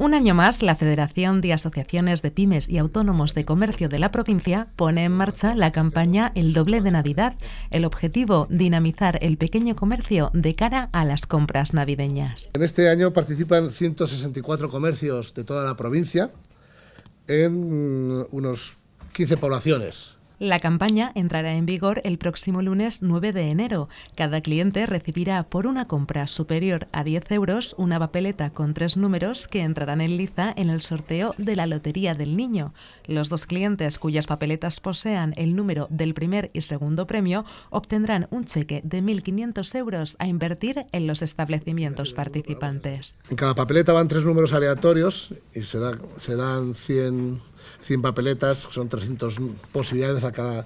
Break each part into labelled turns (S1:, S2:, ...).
S1: Un año más, la Federación de Asociaciones de Pymes y Autónomos de Comercio de la provincia pone en marcha la campaña El Doble de Navidad. El objetivo, dinamizar el pequeño comercio de cara a las compras navideñas.
S2: En este año participan 164 comercios de toda la provincia en mm, unos 15 poblaciones.
S1: La campaña entrará en vigor el próximo lunes 9 de enero. Cada cliente recibirá por una compra superior a 10 euros una papeleta con tres números que entrarán en liza en el sorteo de la Lotería del Niño. Los dos clientes cuyas papeletas posean el número del primer y segundo premio obtendrán un cheque de 1.500 euros a invertir en los establecimientos participantes.
S2: En cada papeleta van tres números aleatorios y se, se dan 100 100 papeletas, son 300 posibilidades a cada,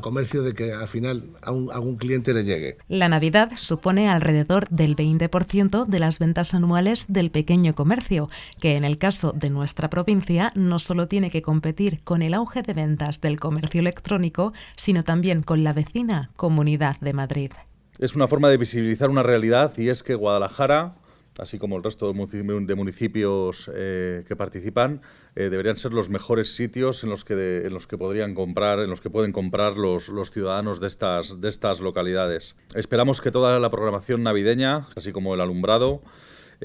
S2: comercio de que al final algún cliente le llegue.
S1: La Navidad supone alrededor del 20% de las ventas anuales del pequeño comercio, que en el caso de nuestra provincia no solo tiene que competir con el auge de ventas del comercio electrónico, sino también con la vecina Comunidad de Madrid.
S3: Es una forma de visibilizar una realidad y es que Guadalajara, así como el resto de municipios eh, que participan, eh, deberían ser los mejores sitios en los que, los que podrían comprar, en los que pueden comprar los, los ciudadanos de estas, de estas localidades. Esperamos que toda la programación navideña, así como el alumbrado,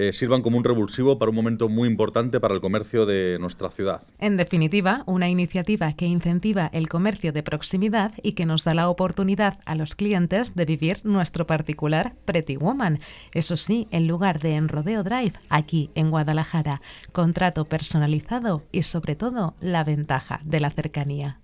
S3: eh, sirvan como un revulsivo para un momento muy importante para el comercio de nuestra ciudad.
S1: En definitiva, una iniciativa que incentiva el comercio de proximidad y que nos da la oportunidad a los clientes de vivir nuestro particular Pretty Woman. Eso sí, en lugar de en Rodeo Drive, aquí en Guadalajara. Contrato personalizado y sobre todo la ventaja de la cercanía.